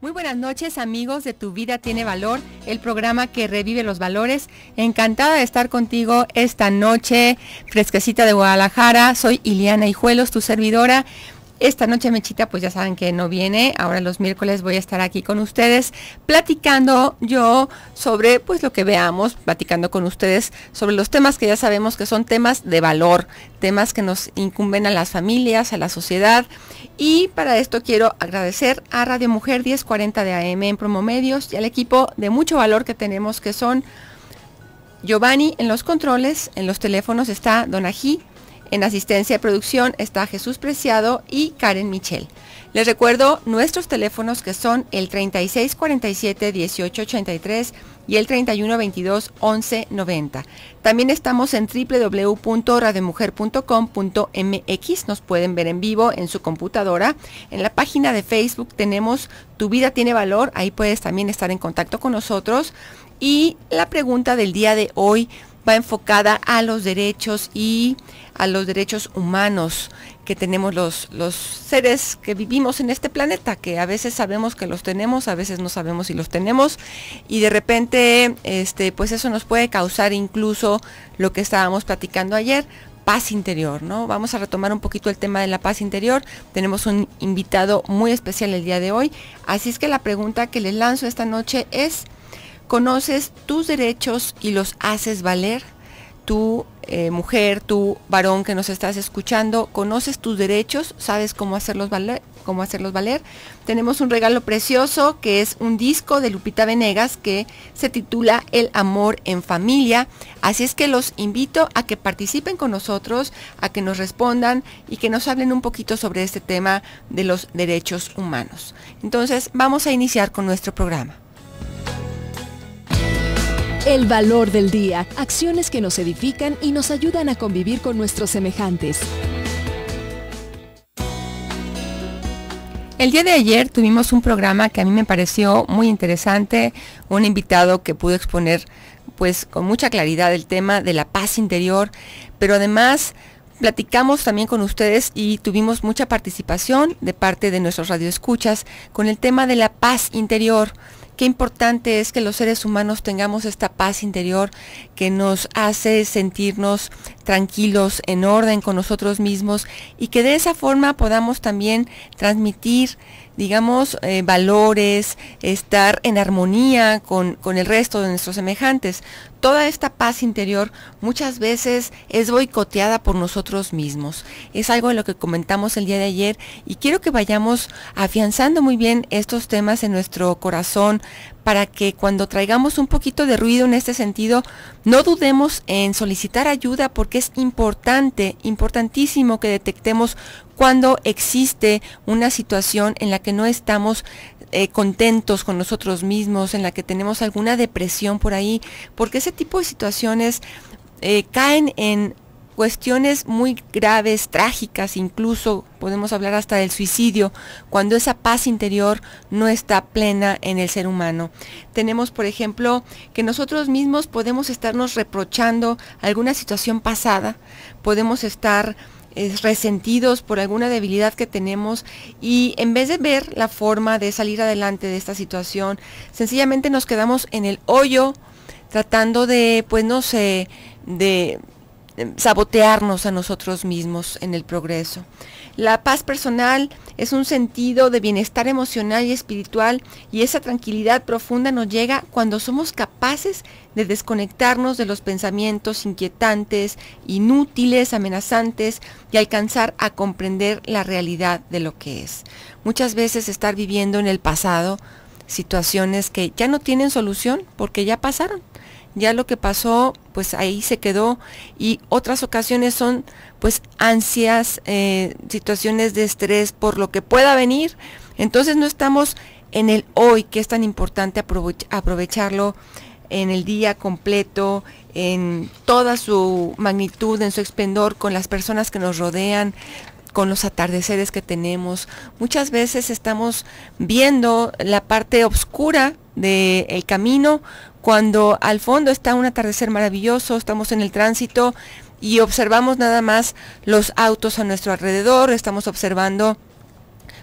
Muy buenas noches amigos de Tu Vida Tiene Valor, el programa que revive los valores. Encantada de estar contigo esta noche, fresquecita de Guadalajara. Soy Iliana Hijuelos, tu servidora. Esta noche Mechita, pues ya saben que no viene. Ahora los miércoles voy a estar aquí con ustedes platicando yo sobre pues lo que veamos, platicando con ustedes sobre los temas que ya sabemos que son temas de valor, temas que nos incumben a las familias, a la sociedad. Y para esto quiero agradecer a Radio Mujer 1040 de AM en Promomedios y al equipo de mucho valor que tenemos que son Giovanni en los controles, en los teléfonos está Donají en asistencia de producción está Jesús Preciado y Karen Michel. Les recuerdo nuestros teléfonos que son el 3647-1883 y el 3122-1190. También estamos en www.rademujer.com.mx Nos pueden ver en vivo en su computadora. En la página de Facebook tenemos Tu vida tiene valor. Ahí puedes también estar en contacto con nosotros. Y la pregunta del día de hoy va enfocada a los derechos y a los derechos humanos que tenemos los, los seres que vivimos en este planeta, que a veces sabemos que los tenemos, a veces no sabemos si los tenemos, y de repente, este, pues eso nos puede causar incluso lo que estábamos platicando ayer, paz interior, ¿no? Vamos a retomar un poquito el tema de la paz interior. Tenemos un invitado muy especial el día de hoy, así es que la pregunta que les lanzo esta noche es, conoces tus derechos y los haces valer. Tú, eh, mujer, tú, varón que nos estás escuchando, conoces tus derechos, sabes cómo hacerlos valer, cómo hacerlos valer. Tenemos un regalo precioso que es un disco de Lupita Venegas que se titula El amor en familia. Así es que los invito a que participen con nosotros, a que nos respondan y que nos hablen un poquito sobre este tema de los derechos humanos. Entonces vamos a iniciar con nuestro programa. El valor del día, acciones que nos edifican y nos ayudan a convivir con nuestros semejantes. El día de ayer tuvimos un programa que a mí me pareció muy interesante, un invitado que pudo exponer pues con mucha claridad el tema de la paz interior, pero además platicamos también con ustedes y tuvimos mucha participación de parte de nuestros radioescuchas con el tema de la paz interior qué importante es que los seres humanos tengamos esta paz interior que nos hace sentirnos tranquilos, en orden con nosotros mismos y que de esa forma podamos también transmitir digamos, eh, valores, estar en armonía con, con el resto de nuestros semejantes. Toda esta paz interior muchas veces es boicoteada por nosotros mismos. Es algo de lo que comentamos el día de ayer y quiero que vayamos afianzando muy bien estos temas en nuestro corazón para que cuando traigamos un poquito de ruido en este sentido, no dudemos en solicitar ayuda porque es importante, importantísimo que detectemos cuando existe una situación en la que no estamos eh, contentos con nosotros mismos, en la que tenemos alguna depresión por ahí, porque ese tipo de situaciones eh, caen en cuestiones muy graves, trágicas, incluso podemos hablar hasta del suicidio, cuando esa paz interior no está plena en el ser humano. Tenemos, por ejemplo, que nosotros mismos podemos estarnos reprochando alguna situación pasada, podemos estar eh, resentidos por alguna debilidad que tenemos y en vez de ver la forma de salir adelante de esta situación, sencillamente nos quedamos en el hoyo tratando de, pues no sé, de sabotearnos a nosotros mismos en el progreso. La paz personal es un sentido de bienestar emocional y espiritual y esa tranquilidad profunda nos llega cuando somos capaces de desconectarnos de los pensamientos inquietantes, inútiles, amenazantes y alcanzar a comprender la realidad de lo que es. Muchas veces estar viviendo en el pasado situaciones que ya no tienen solución porque ya pasaron ya lo que pasó, pues ahí se quedó y otras ocasiones son pues ansias, eh, situaciones de estrés por lo que pueda venir. Entonces no estamos en el hoy, que es tan importante aprovecharlo en el día completo, en toda su magnitud, en su esplendor, con las personas que nos rodean, con los atardeceres que tenemos. Muchas veces estamos viendo la parte oscura del camino cuando al fondo está un atardecer maravilloso, estamos en el tránsito y observamos nada más los autos a nuestro alrededor, estamos observando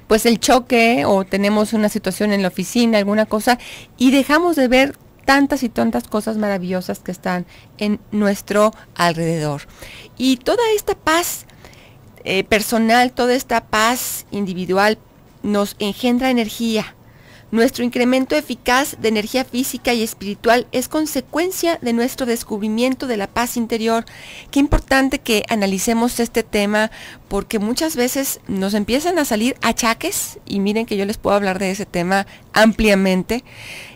pues el choque o tenemos una situación en la oficina, alguna cosa, y dejamos de ver tantas y tantas cosas maravillosas que están en nuestro alrededor. Y toda esta paz eh, personal, toda esta paz individual nos engendra energía, nuestro incremento eficaz de energía física y espiritual es consecuencia de nuestro descubrimiento de la paz interior. Qué importante que analicemos este tema porque muchas veces nos empiezan a salir achaques y miren que yo les puedo hablar de ese tema ampliamente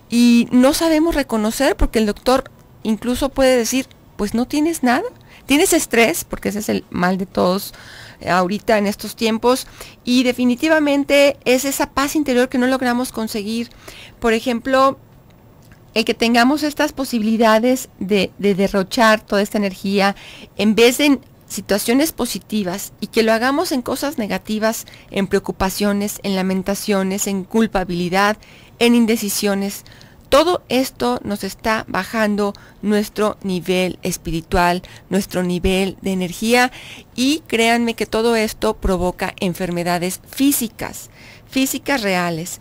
y no sabemos reconocer porque el doctor incluso puede decir, pues no tienes nada, tienes estrés, porque ese es el mal de todos ahorita en estos tiempos y definitivamente es esa paz interior que no logramos conseguir. Por ejemplo, el que tengamos estas posibilidades de, derrochar toda esta energía en vez de situaciones positivas y que lo hagamos en cosas negativas, en preocupaciones, en lamentaciones, en culpabilidad, en indecisiones. Todo esto nos está bajando nuestro nivel espiritual, nuestro nivel de energía y créanme que todo esto provoca enfermedades físicas, físicas reales.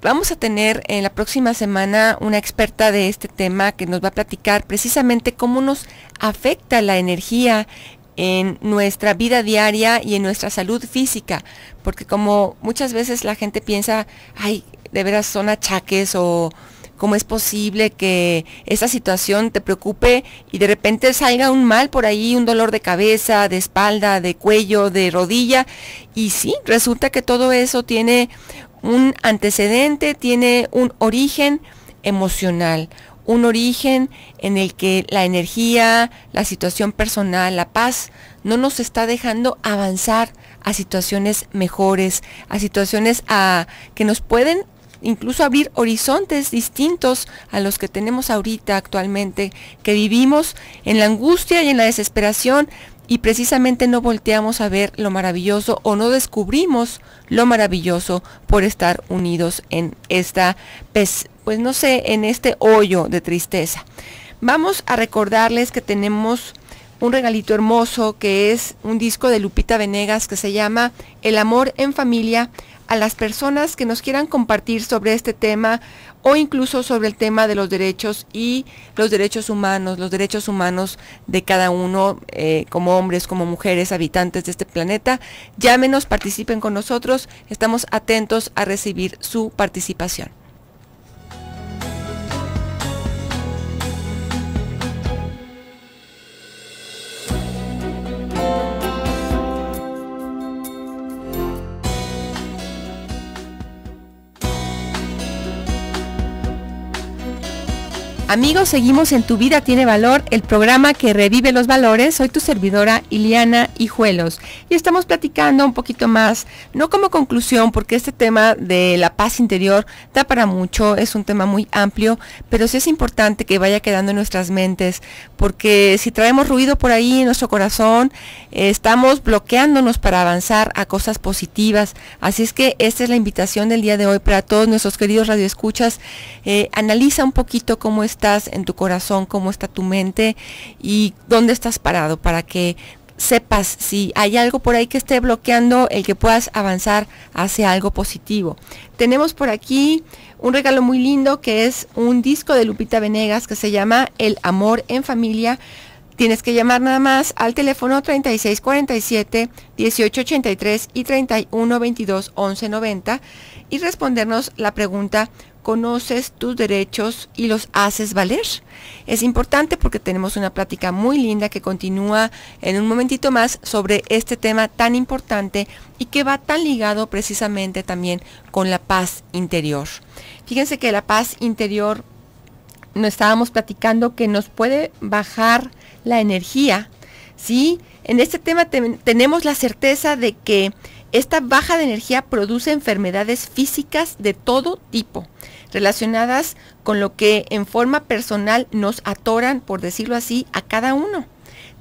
Vamos a tener en la próxima semana una experta de este tema que nos va a platicar precisamente cómo nos afecta la energía en nuestra vida diaria y en nuestra salud física, porque como muchas veces la gente piensa, ay, de veras son achaques o ¿Cómo es posible que esa situación te preocupe y de repente salga un mal por ahí, un dolor de cabeza, de espalda, de cuello, de rodilla? Y sí, resulta que todo eso tiene un antecedente, tiene un origen emocional, un origen en el que la energía, la situación personal, la paz, no nos está dejando avanzar a situaciones mejores, a situaciones a, que nos pueden incluso abrir horizontes distintos a los que tenemos ahorita actualmente, que vivimos en la angustia y en la desesperación y precisamente no volteamos a ver lo maravilloso o no descubrimos lo maravilloso por estar unidos en esta, pues, pues no sé, en este hoyo de tristeza. Vamos a recordarles que tenemos un regalito hermoso que es un disco de Lupita Venegas que se llama El amor en familia a las personas que nos quieran compartir sobre este tema o incluso sobre el tema de los derechos y los derechos humanos, los derechos humanos de cada uno eh, como hombres, como mujeres, habitantes de este planeta. Llámenos, participen con nosotros, estamos atentos a recibir su participación. Amigos, seguimos en Tu Vida Tiene Valor, el programa que revive los valores. Soy tu servidora Iliana Hijuelos y estamos platicando un poquito más, no como conclusión, porque este tema de la paz interior da para mucho, es un tema muy amplio, pero sí es importante que vaya quedando en nuestras mentes, porque si traemos ruido por ahí en nuestro corazón, estamos bloqueándonos para avanzar a cosas positivas. Así es que esta es la invitación del día de hoy para todos nuestros queridos radioescuchas. Eh, analiza un poquito cómo es estás en tu corazón, cómo está tu mente y dónde estás parado para que sepas si hay algo por ahí que esté bloqueando el que puedas avanzar hacia algo positivo. Tenemos por aquí un regalo muy lindo que es un disco de Lupita Venegas que se llama El Amor en Familia. Tienes que llamar nada más al teléfono 3647 1883 y 3122 1190 y respondernos la pregunta conoces tus derechos y los haces valer. Es importante porque tenemos una plática muy linda que continúa en un momentito más sobre este tema tan importante y que va tan ligado precisamente también con la paz interior. Fíjense que la paz interior, no estábamos platicando que nos puede bajar la energía, ¿sí? En este tema tenemos la certeza de que esta baja de energía produce enfermedades físicas de todo tipo relacionadas con lo que en forma personal nos atoran, por decirlo así, a cada uno.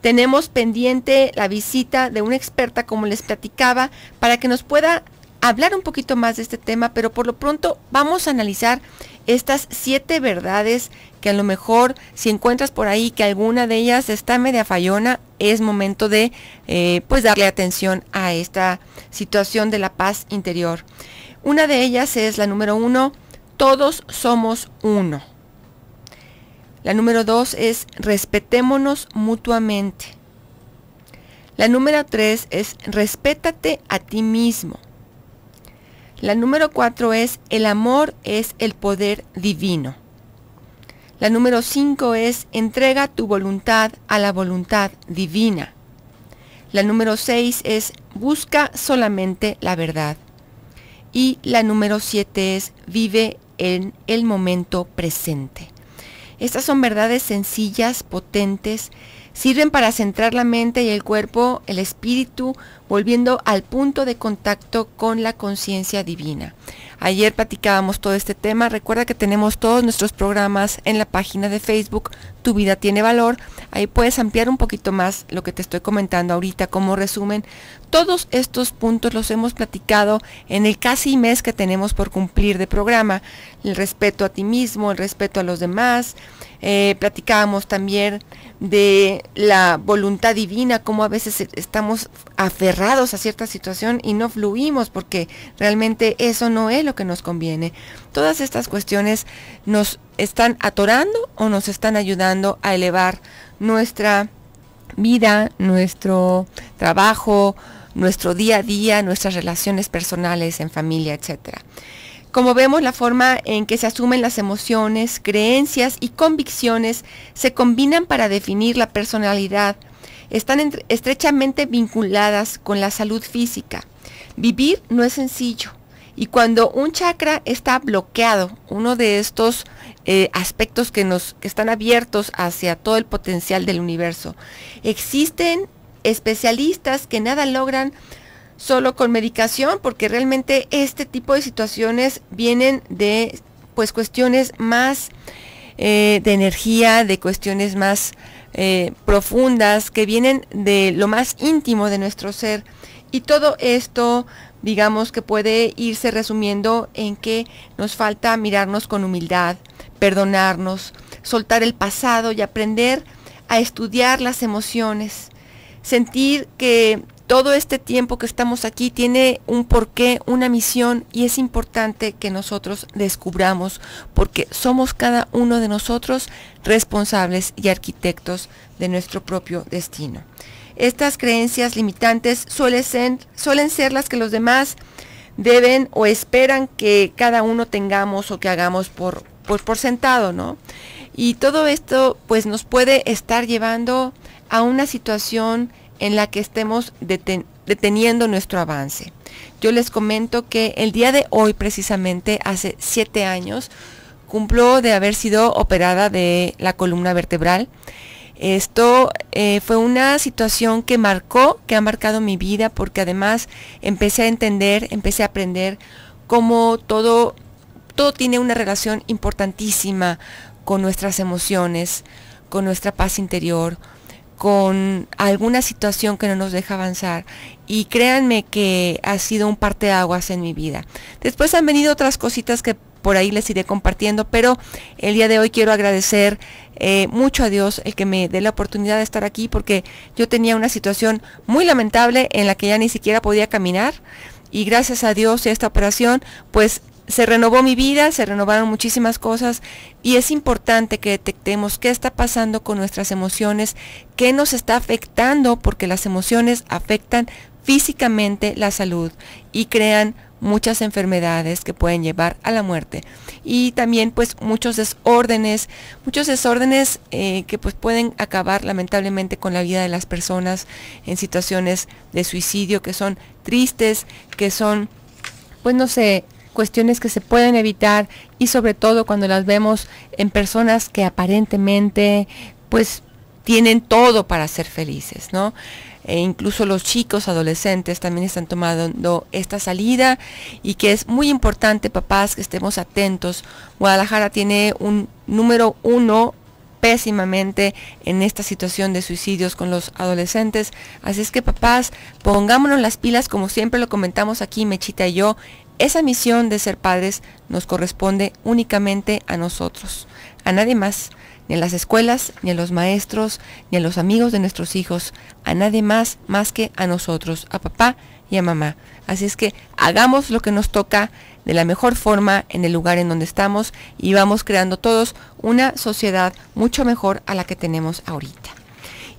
Tenemos pendiente la visita de una experta, como les platicaba, para que nos pueda hablar un poquito más de este tema, pero por lo pronto vamos a analizar estas siete verdades que a lo mejor si encuentras por ahí que alguna de ellas está media fallona, es momento de eh, pues darle atención a esta situación de la paz interior. Una de ellas es la número uno, todos somos uno. La número dos es respetémonos mutuamente. La número tres es respétate a ti mismo. La número cuatro es el amor es el poder divino. La número cinco es entrega tu voluntad a la voluntad divina. La número seis es busca solamente la verdad. Y la número siete es vive en el momento presente. Estas son verdades sencillas, potentes, sirven para centrar la mente y el cuerpo, el espíritu, volviendo al punto de contacto con la conciencia divina. Ayer platicábamos todo este tema, recuerda que tenemos todos nuestros programas en la página de Facebook, Tu vida tiene valor, ahí puedes ampliar un poquito más lo que te estoy comentando ahorita como resumen, todos estos puntos los hemos platicado en el casi mes que tenemos por cumplir de programa. El respeto a ti mismo, el respeto a los demás. Eh, platicábamos también de la voluntad divina, cómo a veces e-, estamos aferrados a cierta situación y no fluimos porque realmente eso no es lo que nos conviene. Todas estas cuestiones nos están atorando o nos están ayudando a elevar nuestra vida, nuestro trabajo, nuestro día a día, nuestras relaciones personales en familia, etcétera. Como vemos, la forma en que se asumen las emociones, creencias y convicciones se combinan para definir la personalidad. Están estrechamente vinculadas con la salud física. Vivir no es sencillo. Y cuando un chakra está bloqueado, uno de estos eh, aspectos que nos que están abiertos hacia todo el potencial del universo, existen especialistas que nada logran solo con medicación, porque realmente este tipo de situaciones vienen de pues cuestiones más eh, de energía, de cuestiones más eh, profundas, que vienen de lo más íntimo de nuestro ser. Y todo esto, digamos que puede irse resumiendo en que nos falta mirarnos con humildad, perdonarnos, soltar el pasado y aprender a estudiar las emociones sentir que todo este tiempo que estamos aquí tiene un porqué, una misión y es importante que nosotros descubramos porque somos cada uno de nosotros responsables y arquitectos de nuestro propio destino. Estas creencias limitantes suelen ser, las que los demás deben o esperan que cada uno tengamos o que hagamos por, pues, por sentado, ¿no? Y todo esto pues nos puede estar llevando a una situación en la que estemos deteniendo nuestro avance. Yo les comento que el día de hoy, precisamente hace siete años, cumplo de haber sido operada de la columna vertebral. Esto eh, fue una situación que marcó, que ha marcado mi vida, porque además empecé a entender, empecé a aprender cómo todo, todo tiene una relación importantísima con nuestras emociones, con nuestra paz interior, con alguna situación que no nos deja avanzar. Y créanme que ha sido un parte aguas en mi vida. Después han venido otras cositas que por ahí les iré compartiendo, pero el día de hoy quiero agradecer eh, mucho a Dios el que me dé la oportunidad de estar aquí porque yo tenía una situación muy lamentable en la que ya ni siquiera podía caminar y gracias a Dios y a esta operación, pues se renovó mi vida, se renovaron muchísimas cosas y es importante que detectemos qué está pasando con nuestras emociones, qué nos está afectando, porque las emociones afectan físicamente la salud y crean muchas enfermedades que pueden llevar a la muerte y también pues muchos desórdenes, muchos desórdenes eh, que pues pueden acabar lamentablemente con la vida de las personas en situaciones de suicidio que son tristes, que son pues no sé, cuestiones que se pueden evitar y sobre todo cuando las vemos en personas que aparentemente pues tienen todo para ser felices, ¿no? E incluso los chicos, adolescentes también están tomando esta salida y que es muy importante, papás, que estemos atentos. Guadalajara tiene un número uno pésimamente en esta situación de suicidios con los adolescentes. Así es que papás, pongámonos las pilas como siempre lo comentamos aquí Mechita y yo esa misión de ser padres nos corresponde únicamente a nosotros, a nadie más, ni a las escuelas, ni a los maestros, ni a los amigos de nuestros hijos, a nadie más más que a nosotros, a papá y a mamá. Así es que hagamos lo que nos toca de la mejor forma en el lugar en donde estamos y vamos creando todos una sociedad mucho mejor a la que tenemos ahorita.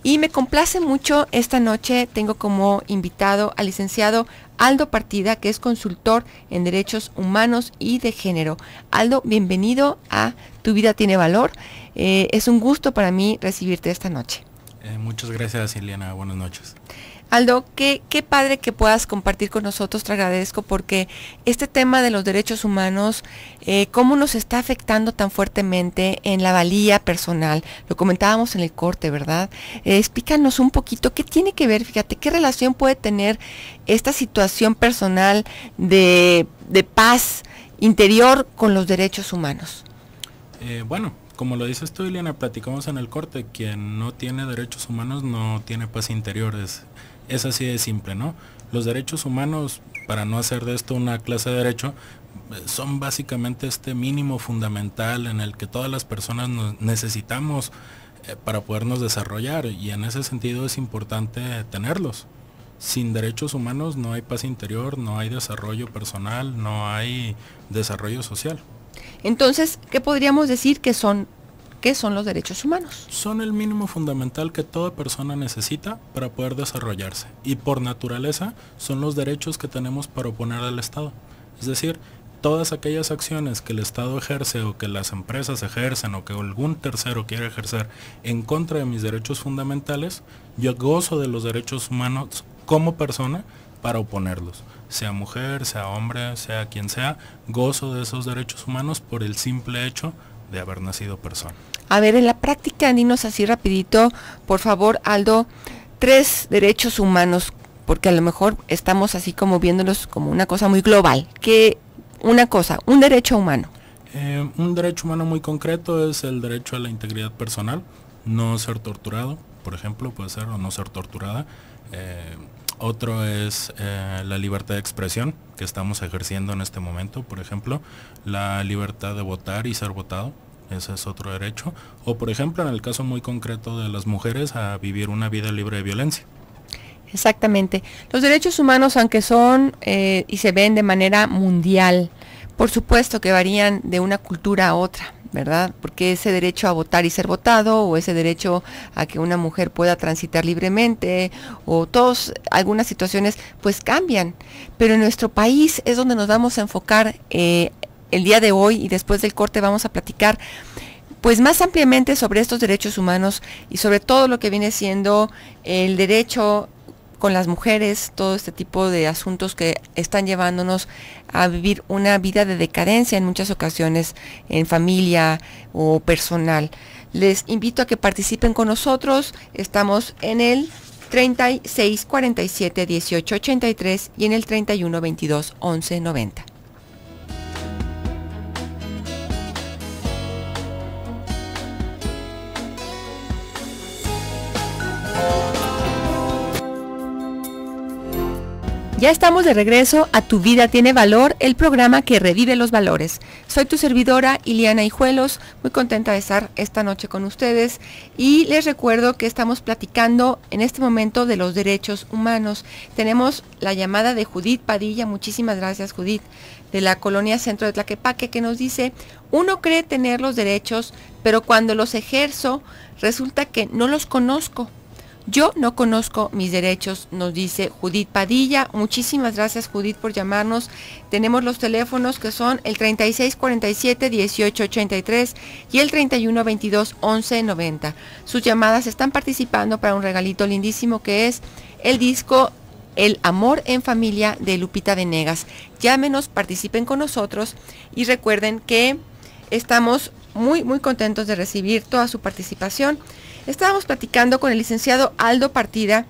Y me complace mucho esta noche, tengo como invitado al licenciado Aldo Partida, que es consultor en derechos humanos y de género. Aldo, bienvenido a Tu vida tiene valor. Eh, es un gusto para mí recibirte esta noche. Eh, muchas gracias, Ileana. Buenas noches. Aldo, qué, padre que puedas compartir con nosotros, te agradezco, porque este tema de los derechos humanos, eh, cómo nos está afectando tan fuertemente en la valía personal, lo comentábamos en el corte, ¿verdad? Eh, explícanos un poquito qué tiene que ver, fíjate, qué relación puede tener esta situación personal de, paz interior con los derechos humanos. Eh, bueno, como lo dices tú, Liliana, platicamos en el corte, quien no tiene derechos humanos no tiene paz interior, es así de simple, ¿no? Los derechos humanos, para no hacer de esto una clase de derecho, son básicamente este mínimo fundamental en el que todas las personas necesitamos eh, para podernos desarrollar y en ese sentido es importante tenerlos. Sin derechos humanos no hay paz interior, no hay desarrollo personal, no hay desarrollo social. Entonces, ¿qué podríamos decir que son ¿Qué son los derechos humanos? Son el mínimo fundamental que toda persona necesita para poder desarrollarse y por naturaleza son los derechos que tenemos para oponer al Estado. Es decir, todas aquellas acciones que el Estado ejerce o que las empresas ejercen o que algún tercero quiere ejercer en contra de mis derechos fundamentales, yo gozo de los derechos humanos como persona para oponerlos. Sea mujer, sea hombre, sea quien sea, gozo de esos derechos humanos por el simple hecho de haber nacido persona. A ver, en la práctica, dinos así rapidito, por favor, Aldo, tres derechos humanos, porque a lo mejor estamos así como viéndolos como una cosa muy global. que Una cosa, un derecho humano. Eh, un derecho humano muy concreto es el derecho a la integridad personal, no ser torturado, por ejemplo, puede ser, o no ser torturada. Eh, otro es eh, la libertad de expresión que estamos ejerciendo en este momento, por ejemplo, la libertad de votar y ser votado, ese es otro derecho. O por ejemplo, en el caso muy concreto de las mujeres, a vivir una vida libre de violencia. Exactamente. Los derechos humanos, aunque son eh, y se ven de manera mundial, por supuesto que varían de una cultura a otra. ¿verdad? Porque ese derecho a votar y ser votado, o ese derecho a que una mujer pueda transitar libremente, o todos, algunas situaciones, pues cambian. Pero en nuestro país es donde nos vamos a enfocar eh, el día de hoy y después del corte vamos a platicar pues más ampliamente sobre estos derechos humanos y sobre todo lo que viene siendo el derecho con las mujeres, todo este tipo de asuntos que están llevándonos a vivir una vida de decadencia en muchas ocasiones en familia o personal. Les invito a que participen con nosotros. Estamos en el 36 47 y en el 31 22 Ya estamos de regreso a Tu Vida Tiene Valor, el programa que revive los valores. Soy tu servidora Iliana Hijuelos, muy contenta de estar esta noche con ustedes y les recuerdo que estamos platicando en este momento de los derechos humanos. Tenemos la llamada de Judith Padilla, muchísimas gracias Judith, de la colonia Centro de Tlaquepaque, que nos dice, uno cree tener los derechos, pero cuando los ejerzo resulta que no los conozco yo no conozco mis derechos, nos dice Judith Padilla. Muchísimas gracias Judith por llamarnos. Tenemos los teléfonos que son el 3647-1883 y el 3122-1190. Sus llamadas están participando para un regalito lindísimo que es el disco El Amor en Familia de Lupita Denegas. Llámenos, participen con nosotros y recuerden que estamos muy, muy contentos de recibir toda su participación. Estábamos platicando con el licenciado Aldo Partida,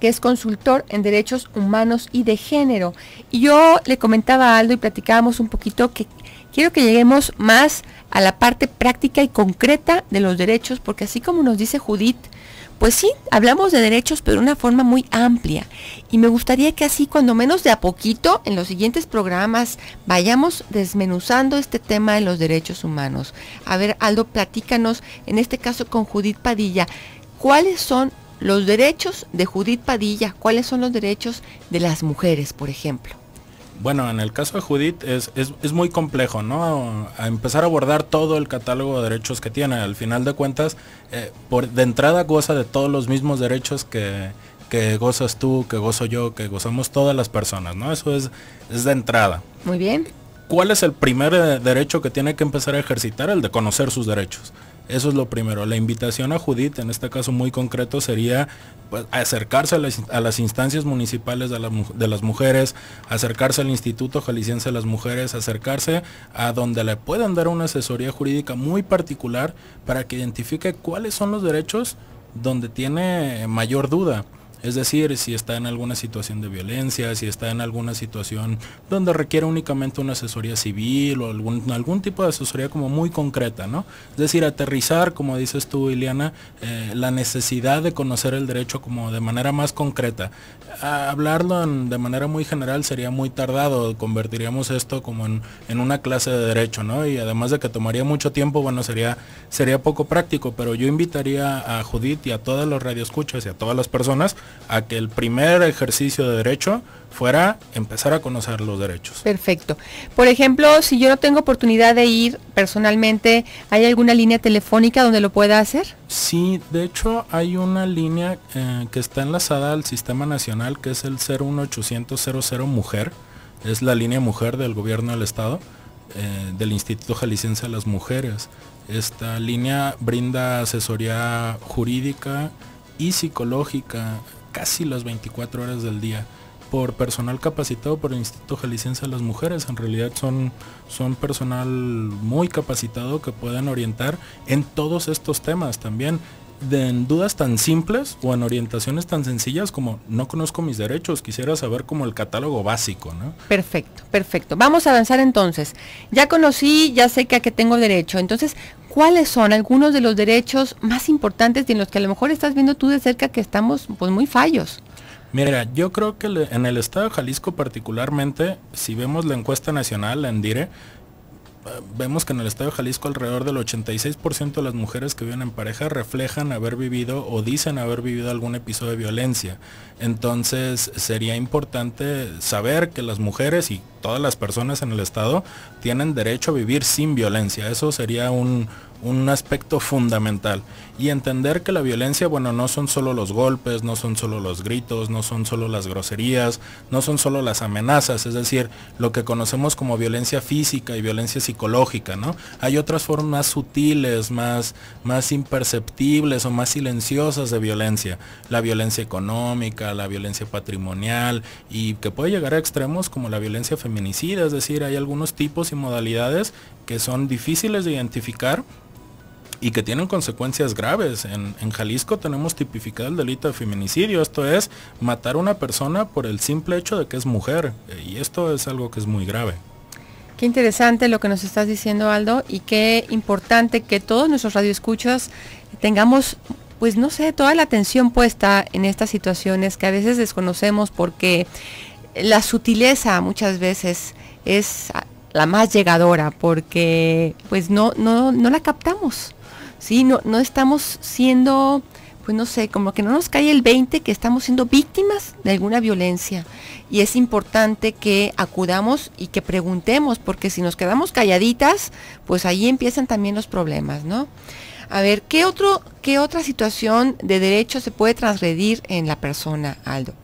que es consultor en derechos humanos y de género. Y yo le comentaba a Aldo y platicábamos un poquito que quiero que lleguemos más a la parte práctica y concreta de los derechos, porque así como nos dice Judith, pues sí, hablamos de derechos, pero de una forma muy amplia. Y me gustaría que así, cuando menos de a poquito, en los siguientes programas, vayamos desmenuzando este tema de los derechos humanos. A ver, Aldo, platícanos, en este caso con Judith Padilla, ¿cuáles son los derechos de Judith Padilla? ¿Cuáles son los derechos de las mujeres, por ejemplo? Bueno, en el caso de Judith es, muy complejo, ¿no? empezar a abordar todo el catálogo de derechos que tiene. Al final de cuentas, eh, por, de entrada goza de todos los mismos derechos que, que gozas tú, que gozo yo, que gozamos todas las personas, ¿no? Eso es, es de entrada. Muy bien. ¿Cuál es el primer eh, derecho que tiene que empezar a ejercitar? El de conocer sus derechos. Eso es lo primero. La invitación a Judith, en este caso muy concreto, sería pues, acercarse a las, instancias municipales de, de, las mujeres, acercarse al Instituto Jalisciense de las Mujeres, acercarse a donde le puedan dar una asesoría jurídica muy particular para que identifique cuáles son los derechos donde tiene mayor duda. Es decir, si está en alguna situación de violencia, si está en alguna situación donde requiere únicamente una asesoría civil o algún, tipo de asesoría como muy concreta, ¿no? Es decir, aterrizar, como dices tú, Ileana, eh, la necesidad de conocer el derecho como de manera más concreta. hablarlo de manera muy general sería muy tardado, convertiríamos esto como en, una clase de derecho, ¿no? Y además de que tomaría mucho tiempo, bueno, sería, sería poco práctico, pero yo invitaría a Judith y a todas los radioescuchas y a todas las personas a que el primer ejercicio de derecho fuera empezar a conocer los derechos. Perfecto. Por ejemplo, si yo no tengo oportunidad de ir personalmente, ¿hay alguna línea telefónica donde lo pueda hacer? Sí, de hecho hay una línea eh, que está enlazada al Sistema Nacional, que es el 01800 Mujer. Es la línea mujer del gobierno del Estado, eh, del Instituto Jalisciense de las Mujeres. Esta línea brinda asesoría jurídica y psicológica casi las 24 horas del día por personal capacitado por el Instituto Jalisciense de las Mujeres. En realidad son, son personal muy capacitado que pueden orientar en todos estos temas también en dudas tan simples o en orientaciones tan sencillas como no conozco mis derechos, quisiera saber como el catálogo básico, ¿no? Perfecto, perfecto. Vamos a avanzar entonces. Ya conocí, ya sé que a qué tengo derecho. Entonces, ¿cuáles son algunos de los derechos más importantes y en los que a lo mejor estás viendo tú de cerca que estamos pues muy fallos? Mira, yo creo que en el estado de Jalisco particularmente, si vemos la encuesta nacional, la ENDIRE, vemos que en el Estado de Jalisco alrededor del 86% de las mujeres que viven en pareja reflejan haber vivido o dicen haber vivido algún episodio de violencia. Entonces sería importante saber que las mujeres y todas las personas en el Estado tienen derecho a vivir sin violencia. Eso sería un, un aspecto fundamental. Y entender que la violencia, bueno, no son solo los golpes, no son solo los gritos, no son solo las groserías, no son solo las amenazas, es decir, lo que conocemos como violencia física y violencia psicológica, ¿no? Hay otras formas sutiles, más, más imperceptibles o más silenciosas de violencia. La violencia económica, la violencia patrimonial y que puede llegar a extremos como la violencia feminicida, es decir, hay algunos tipos y modalidades que son difíciles de identificar y que tienen consecuencias graves. En, Jalisco tenemos tipificado el delito de feminicidio, esto es matar a una persona por el simple hecho de que es mujer, eh, y esto es algo que es muy grave. Qué interesante lo que nos estás diciendo, Aldo, y qué importante que todos nuestros radioescuchas tengamos, pues no sé, toda la atención puesta en estas situaciones que a veces desconocemos porque la sutileza muchas veces es la más llegadora porque pues no, no la captamos. ¿sí? No, estamos siendo, pues no sé, como que no nos cae el 20 que estamos siendo víctimas de alguna violencia. Y es importante que acudamos y que preguntemos, porque si nos quedamos calladitas, pues ahí empiezan también los problemas, ¿no? A ver, ¿qué, otro, ¿qué otra situación de derecho se puede transgredir en la persona, Aldo?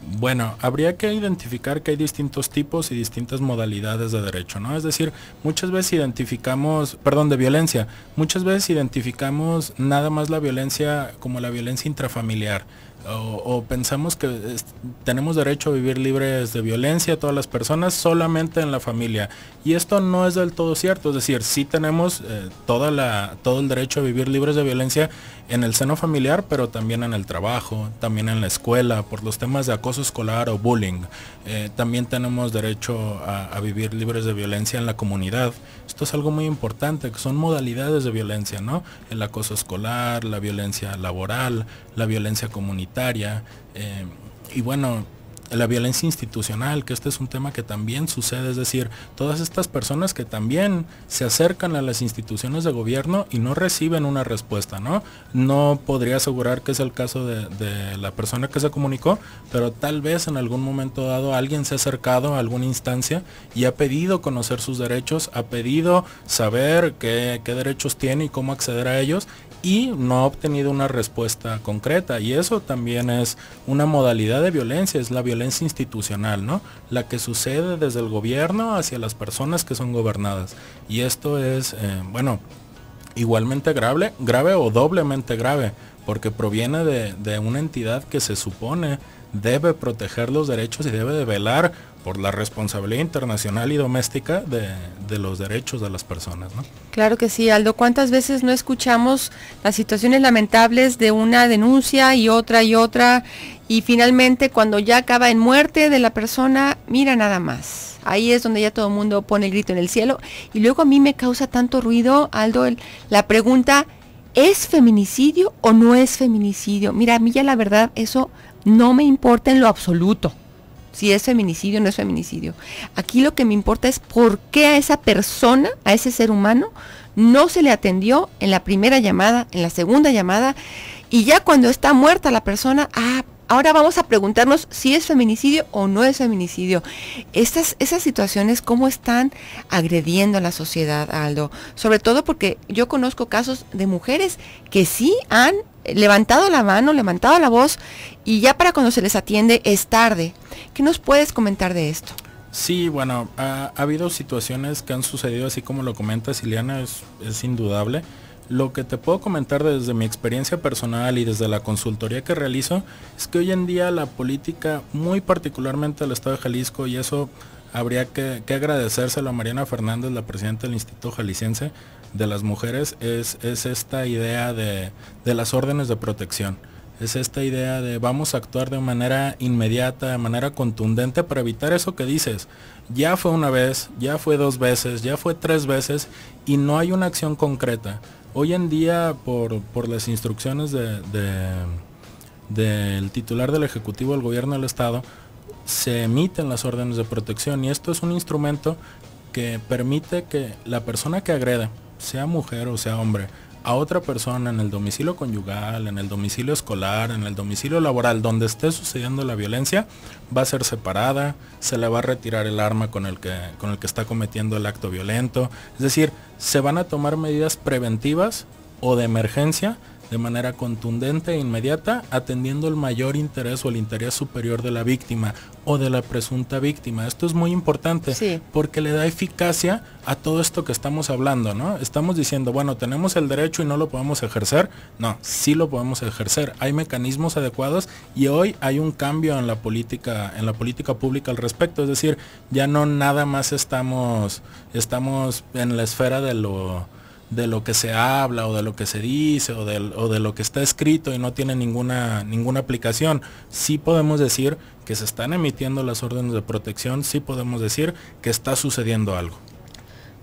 Bueno, habría que identificar que hay distintos tipos y distintas modalidades de derecho, ¿no? Es decir, muchas veces identificamos, perdón, de violencia, muchas veces identificamos nada más la violencia como la violencia intrafamiliar o, pensamos que tenemos derecho a vivir libres de violencia todas las personas solamente en la familia. Y esto no es del todo cierto, es decir, sí tenemos eh, toda todo el derecho a vivir libres de violencia en el seno familiar, pero también en el trabajo, también en la escuela, por los temas de acoso escolar o bullying. Eh, también tenemos derecho a vivir libres de violencia en la comunidad esto es algo muy importante, que son modalidades de violencia, ¿no? El acoso escolar, la violencia laboral, la violencia comunitaria. Eh, y bueno, la violencia institucional, que este es un tema que también sucede, es decir, todas estas personas que también se acercan a las instituciones de gobierno y no reciben una respuesta, ¿no? No podría asegurar que es el caso de, la persona que se comunicó, pero tal vez en algún momento dado alguien se ha acercado a alguna instancia y ha pedido conocer sus derechos, ha pedido saber qué, qué derechos tiene y cómo acceder a ellos y no ha obtenido una respuesta concreta. Y eso también es una modalidad de violencia, es la violencia institucional, ¿no? La que sucede desde el gobierno hacia las personas que son gobernadas. Y esto es, eh, bueno, igualmente grave, grave o doblemente grave, porque proviene de, de una entidad que se supone debe proteger los derechos y debe de velar por la responsabilidad internacional y doméstica de, los derechos de las personas. ¿no? Claro que sí, Aldo. ¿Cuántas veces no escuchamos las situaciones lamentables de una denuncia y otra y otra? Y finalmente cuando ya acaba en muerte de la persona, mira nada más. Ahí es donde ya todo el mundo pone el grito en el cielo. Y luego a mí me causa tanto ruido, Aldo, la pregunta, ¿es feminicidio o no es feminicidio? Mira, a mí ya la verdad eso no me importa en lo absoluto si es feminicidio o no es feminicidio. Aquí lo que me importa es por qué a esa persona, a ese ser humano, no se le atendió en la primera llamada, en la segunda llamada, y ya cuando está muerta la persona, ah, ahora vamos a preguntarnos si es feminicidio o no es feminicidio. Estas, esas situaciones, ¿cómo están agrediendo a la sociedad, Aldo? Sobre todo porque yo conozco casos de mujeres que sí han levantado la mano, levantado la voz, y ya para cuando se les atiende es tarde. ¿Qué nos puedes comentar de esto? Sí, bueno, ha, habido situaciones que han sucedido así como lo comenta Siliana, es, indudable. Lo que te puedo comentar desde mi experiencia personal y desde la consultoría que realizo es que hoy en día la política, muy particularmente del Estado de Jalisco, y eso habría que, agradecérselo a Mariana Fernández, la presidenta del Instituto Jalisciense de las Mujeres, es, esta idea de las órdenes de protección. Es esta idea de vamos a actuar de manera inmediata, de manera contundente para evitar eso que dices. Ya fue una vez, ya fue dos veces, ya fue tres veces y no hay una acción concreta. Hoy en día por, las instrucciones del titular del Ejecutivo del Gobierno del Estado, se emiten las órdenes de protección y esto es un instrumento que permite que la persona que agreda, sea mujer o sea hombre, a otra persona en el domicilio conyugal, en el domicilio escolar, en el domicilio laboral, donde esté sucediendo la violencia, va a ser separada, se le va a retirar el arma con el que, con el que está cometiendo el acto violento. Es decir, se van a tomar medidas preventivas o de emergencia de manera contundente e inmediata, atendiendo el mayor interés o el interés superior de la víctima o de la presunta víctima. Esto es muy importante porque le da eficacia a todo esto que estamos hablando, ¿no? Estamos diciendo, bueno, tenemos el derecho y no lo podemos ejercer. No, sí lo podemos ejercer. Hay mecanismos adecuados y hoy hay un cambio en la política, en la política pública al respecto. Es decir, ya no nada más estamos, estamos en la esfera de lo de lo que se habla o de lo que se dice o de, o de, lo que está escrito y no tiene ninguna, ninguna aplicación. Sí podemos decir que se están emitiendo las órdenes de protección, sí podemos decir que está sucediendo algo.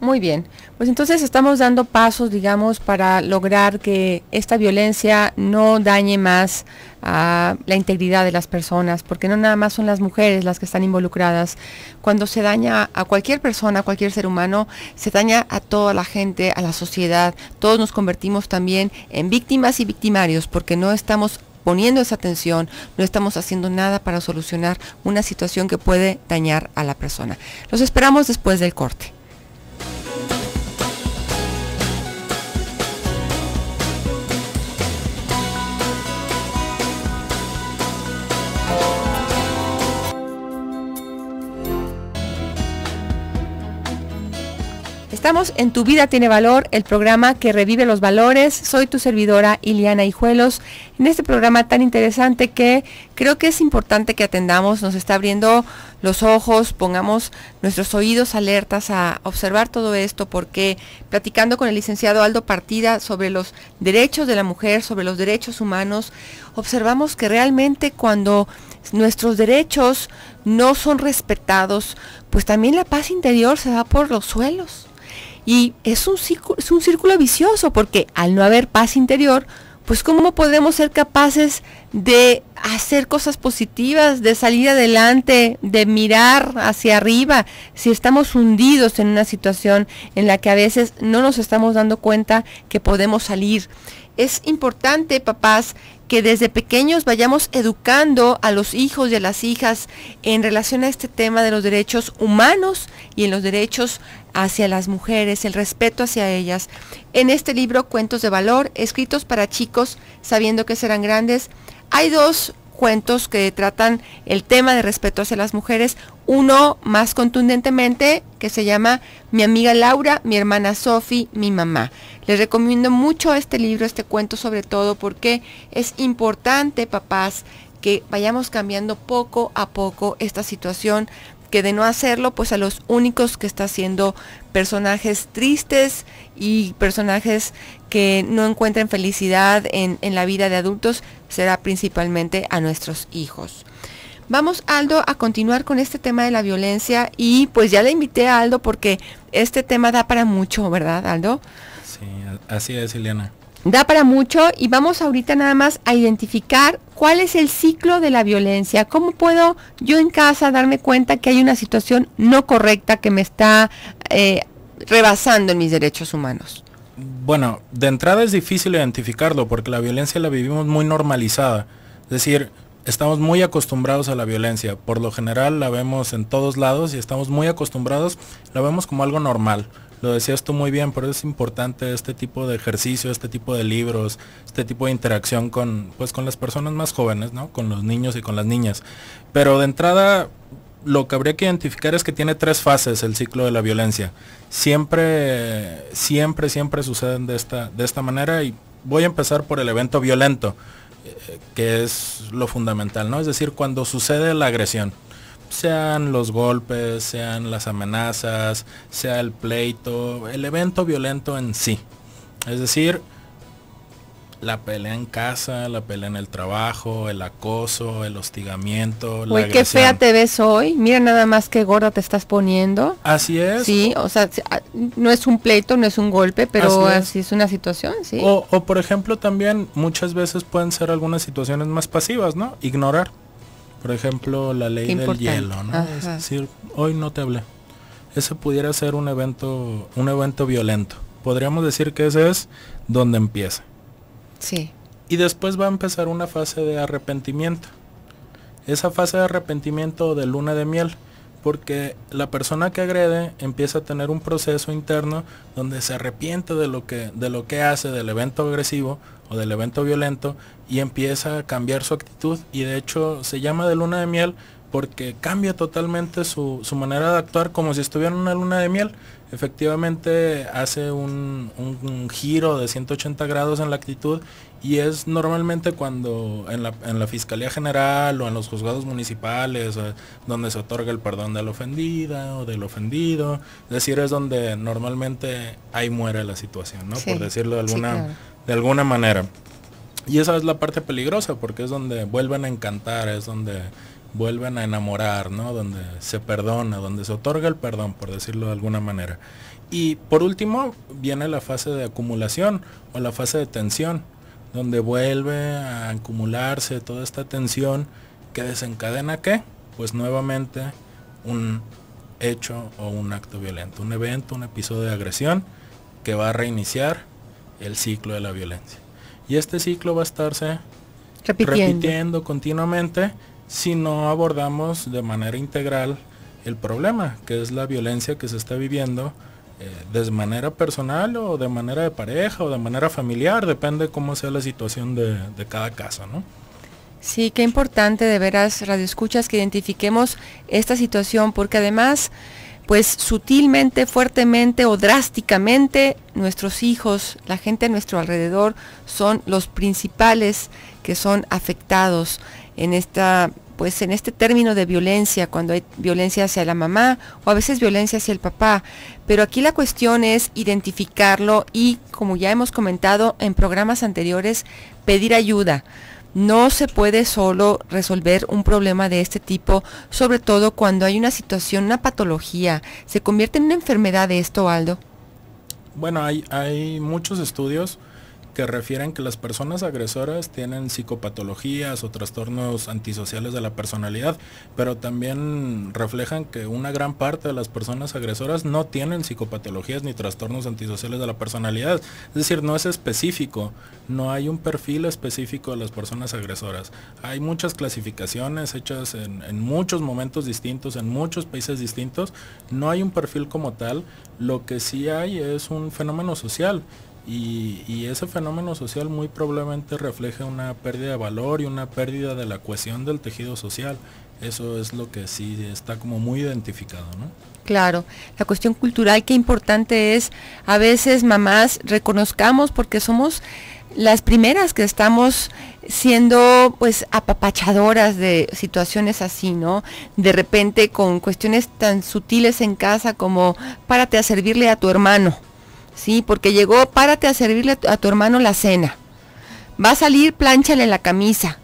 Muy bien, pues entonces estamos dando pasos, digamos, para lograr que esta violencia no dañe más a la integridad de las personas, porque no nada más son las mujeres las que están involucradas. Cuando se daña a cualquier persona, a cualquier ser humano, se daña a toda la gente, a la sociedad. Todos nos convertimos también en víctimas y victimarios, porque no estamos poniendo esa atención, no estamos haciendo nada para solucionar una situación que puede dañar a la persona. Los esperamos después del corte. Estamos en Tu Vida Tiene Valor, el programa que revive los valores. Soy tu servidora Iliana Hijuelos. En este programa tan interesante que creo que es importante que atendamos, nos está abriendo los ojos, pongamos nuestros oídos alertas a observar todo esto, porque platicando con el licenciado Aldo Partida sobre los derechos de la mujer, sobre los derechos humanos, observamos que realmente cuando nuestros derechos no son respetados, pues también la paz interior se da por los suelos. Y es un, círculo, es un círculo vicioso porque al no haber paz interior, pues cómo podemos ser capaces de hacer cosas positivas, de salir adelante, de mirar hacia arriba, si estamos hundidos en una situación en la que a veces no nos estamos dando cuenta que podemos salir. Es importante, papás, que desde pequeños vayamos educando a los hijos y a las hijas en relación a este tema de los derechos humanos y en los derechos hacia las mujeres, el respeto hacia ellas. En este libro, Cuentos de Valor, escritos para chicos sabiendo que serán grandes, hay dos cuentos que tratan el tema de respeto hacia las mujeres, uno más contundentemente que se llama Mi amiga Laura, mi hermana Sophie, mi mamá. Les recomiendo mucho este libro, este cuento sobre todo, porque es importante, papás, que vayamos cambiando poco a poco esta situación, que de no hacerlo, pues a los únicos que está haciendo personajes tristes y personajes que no encuentran felicidad en, en la vida de adultos, será principalmente a nuestros hijos. Vamos Aldo a continuar con este tema de la violencia y pues ya le invité a Aldo porque este tema da para mucho, ¿verdad Aldo? así es, Eliana. Da para mucho y vamos ahorita nada más a identificar cuál es el ciclo de la violencia. ¿Cómo puedo yo en casa darme cuenta que hay una situación no correcta que me está eh, rebasando en mis derechos humanos? Bueno, de entrada es difícil identificarlo porque la violencia la vivimos muy normalizada. Es decir, estamos muy acostumbrados a la violencia. Por lo general la vemos en todos lados y estamos muy acostumbrados, la vemos como algo normal. Lo decías tú muy bien, pero es importante este tipo de ejercicio, este tipo de libros, este tipo de interacción con, pues, con las personas más jóvenes, ¿no? Con los niños y con las niñas. Pero de entrada, lo que habría que identificar es que tiene tres fases el ciclo de la violencia. Siempre, siempre, siempre suceden de esta, de esta manera y voy a empezar por el evento violento, eh, que es lo fundamental, ¿no? Es decir, cuando sucede la agresión sean los golpes, sean las amenazas, sea el pleito, el evento violento en sí. Es decir, la pelea en casa, la pelea en el trabajo, el acoso, el hostigamiento. Uy, la qué fea te ves hoy. Mira nada más qué gorda te estás poniendo. Así es. Sí, o sea, ah, no es un pleito, no es un golpe, pero así es, una situación, sí. o por ejemplo también muchas veces pueden ser algunas situaciones más pasivas, ¿no? Ignorar por ejemplo, la ley del hielo, ¿no? hoy no te hablé. Ese pudiera ser un evento, un evento violento. Podríamos decir que ese es donde empieza. Sí. Y después va a empezar una fase de arrepentimiento. Esa fase de arrepentimiento de luna de miel porque la persona que agrede empieza a tener un proceso interno donde se arrepiente de lo que, de lo que hace, del evento agresivo, o del evento violento y empieza a cambiar su actitud y de hecho se llama de luna de miel porque cambia totalmente su, su manera de actuar como si estuviera en una luna de miel. Efectivamente hace un, giro de 180 grados en la actitud y es normalmente cuando en la, en la Fiscalía General o en los juzgados municipales eh, donde se otorga el perdón de la ofendida o del ofendido. Es decir, es donde normalmente ahí muere la situación, ¿no? Por decirlo de alguna, de alguna manera. Y esa es la parte peligrosa porque es donde vuelven a encantar, es donde vuelven a enamorar, ¿no? Donde se perdona, donde se otorga el perdón, por decirlo de alguna manera. Y por último viene la fase de acumulación o la fase de tensión, donde vuelve a acumularse toda esta tensión que desencadena qué? Pues nuevamente un hecho o un acto violento, un evento, un episodio de agresión que va a reiniciar el ciclo de la violencia. Y este ciclo va a estarse repitiendo, continuamente si no abordamos de manera integral el problema, que es la violencia que se está viviendo eh, de manera personal o de manera de pareja o de manera familiar, depende cómo sea la situación de, de cada caso, ¿no? Sí, qué importante de veras, Radio Escuchas, que identifiquemos esta situación, porque además pues sutilmente, fuertemente o drásticamente nuestros hijos, la gente a nuestro alrededor son los principales que son afectados en esta pues en este término de violencia, cuando hay violencia hacia la mamá o a veces violencia hacia el papá. Pero aquí la cuestión es identificarlo y, como ya hemos comentado en programas anteriores, pedir ayuda. No se puede solo resolver un problema de este tipo, sobre todo cuando hay una situación, una patología. ¿Se convierte en una enfermedad de esto, Aldo? Bueno, hay, hay muchos estudios que refieren que las personas agresoras tienen psicopatologías o trastornos antisociales de la personalidad, pero también reflejan que una gran parte de las personas agresoras no tienen psicopatologías ni trastornos antisociales de la personalidad. Es decir, no es específico, no hay un perfil específico de las personas agresoras. Hay muchas clasificaciones hechas en, muchos momentos distintos, en muchos países distintos. No hay un perfil como tal. Lo que sí hay es un fenómeno social y, ese fenómeno social muy probablemente refleja una pérdida de valor y una pérdida de la cohesión del tejido social. Eso es lo que sí está como muy identificado, ¿no? Claro, la cuestión cultural que importante es, a veces mamás reconozcamos porque somos las primeras que estamos siendo pues apapachadoras de situaciones así, ¿no? De repente con cuestiones tan sutiles en casa como párate a servirle a tu hermano, ¿sí? Porque llegó, párate a servirle a tu, hermano la cena. Va a salir, plánchale la camisa.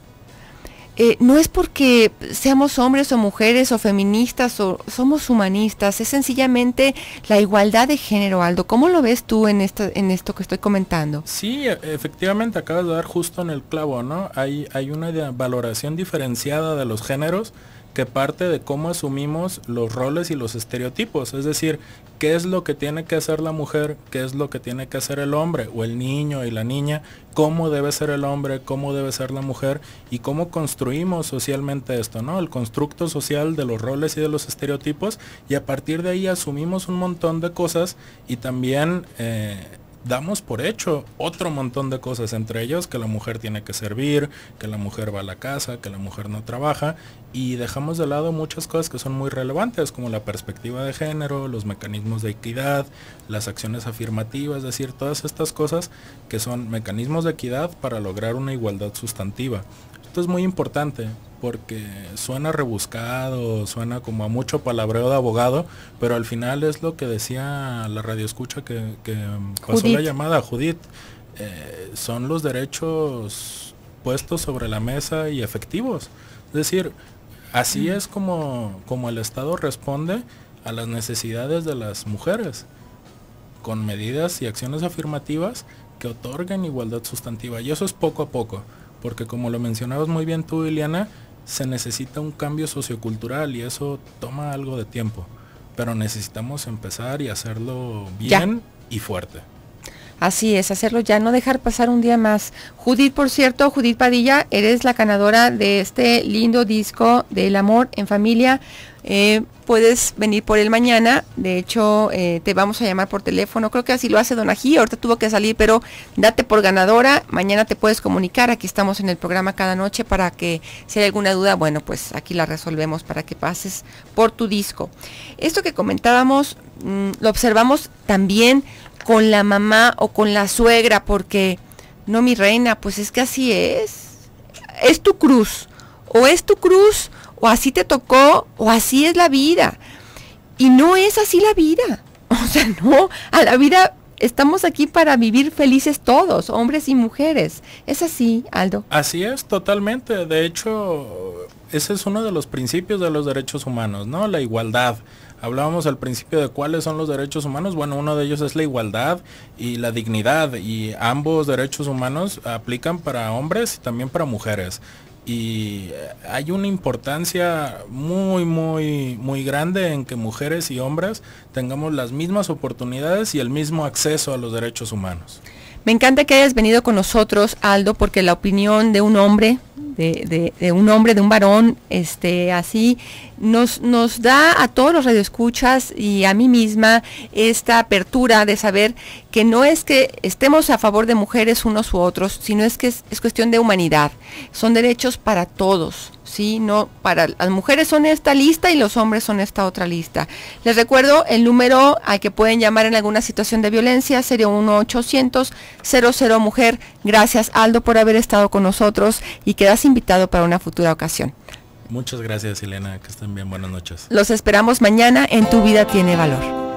Eh, no es porque seamos hombres o mujeres o feministas o somos humanistas, es sencillamente la igualdad de género, Aldo. ¿Cómo lo ves tú en esto, en esto que estoy comentando? Sí, e, efectivamente acabas de dar justo en el clavo, ¿no? Hay, hay una valoración diferenciada de los géneros que parte de cómo asumimos los roles y los estereotipos, es decir, qué es lo que tiene que hacer la mujer, qué es lo que tiene que hacer el hombre o el niño y la niña, cómo debe ser el hombre, cómo debe ser la mujer y cómo construimos socialmente esto, ¿no? El constructo social de los roles y de los estereotipos y a partir de ahí asumimos un montón de cosas y también eh, damos por hecho otro montón de cosas, entre ellos que la mujer tiene que servir, que la mujer va a la casa, que la mujer no trabaja y dejamos de lado muchas cosas que son muy relevantes como la perspectiva de género, los mecanismos de equidad, las acciones afirmativas, es decir, todas estas cosas que son mecanismos de equidad para lograr una igualdad sustantiva. Esto es muy importante porque suena rebuscado, suena como a mucho palabreo de abogado, pero al final es lo que decía la radio escucha que pasó la llamada, Judith. Eh, son los derechos puestos sobre la mesa y efectivos. Es decir, así es como, como el Estado responde a las necesidades de las mujeres, con medidas y acciones afirmativas que otorguen igualdad sustantiva. Y eso es poco a poco porque como lo mencionabas muy bien tú, Ileana, se necesita un cambio sociocultural y eso toma algo de tiempo, pero necesitamos empezar y hacerlo bien y fuerte. Así es, hacerlo ya, no dejar pasar un día más. Judith, por cierto, Judith Padilla, eres la ganadora de este lindo disco del amor en familia. Eh, puedes venir por él mañana, de hecho eh, te vamos a llamar por teléfono, creo que así lo hace Don Ají, ahorita tuvo que salir, pero date por ganadora, mañana te puedes comunicar, aquí estamos en el programa cada noche para que si hay alguna duda, bueno, pues aquí la resolvemos para que pases por tu disco. Esto que comentábamos, mm, lo observamos también con la mamá o con la suegra, porque no, mi reina, pues es que así es. Es tu cruz, o es tu cruz, o así te tocó, o así es la vida. Y no es así la vida. O sea, no, a la vida estamos aquí para vivir felices todos, hombres y mujeres. ¿Es así, Aldo? Así es, totalmente. De hecho, ese es uno de los principios de los derechos humanos, ¿no? La igualdad. Hablábamos al principio de cuáles son los derechos humanos. Bueno, uno de ellos es la igualdad y la dignidad. Y ambos derechos humanos aplican para hombres y también para mujeres y eh, hay una importancia muy, muy, muy grande en que mujeres y hombres tengamos las mismas oportunidades y el mismo acceso a los derechos humanos. Me encanta que hayas venido con nosotros, Aldo, porque la opinión de un hombre, de, un hombre, de un varón, este, así, nos, nos da a todos los radioescuchas y a mí misma esta apertura de saber que no es que estemos a favor de mujeres unos u otros, sino es que es cuestión de humanidad. Son derechos para todos no, para las mujeres son esta lista y los hombres son esta otra lista. Les recuerdo el número al que pueden llamar en alguna situación de violencia, sería 1-800-00 Mujer. Gracias Aldo por haber estado con nosotros y quedas invitado para una futura ocasión. Muchas gracias Elena, que estén bien, buenas noches. Los esperamos mañana en Tu Vida Tiene Valor.